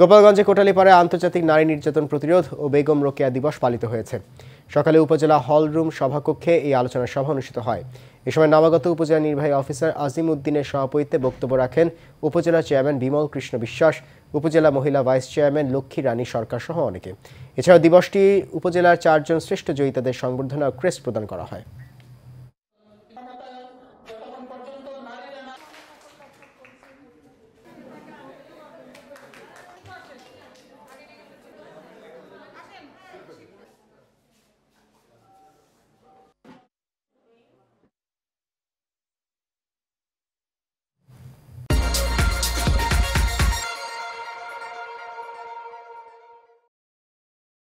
গোপালগঞ্জে কোটালীপাড়ায় আন্তর্জাতিক নারী নির্যাতন প্রতিরোধ ও বেগম রোকেয়া দিবস পালিত হয়েছে সকালে উপজেলা হলরুম সভাকক্ষে এই আলোচনা সভা অনুষ্ঠিত হয় এ সময় নবাগত উপজেলা নির্বাহী অফিসার আজিম উদ্দিনের সভাপতিত্বে বক্তব্য রাখেন উপজেলা চেয়ারম্যান বিমল কৃষ্ণ বিশ্বাস উপজেলা মহিলা ভাইস চেয়ারম্যান লক্ষ্মী রানী সরকার সহ অনেকে এছাড়া দিবসটি উপজেলার চারজন শ্রেষ্ঠ জয়িতাদের সংবর্ধনা ক্রেস্ট প্রদান করা হয়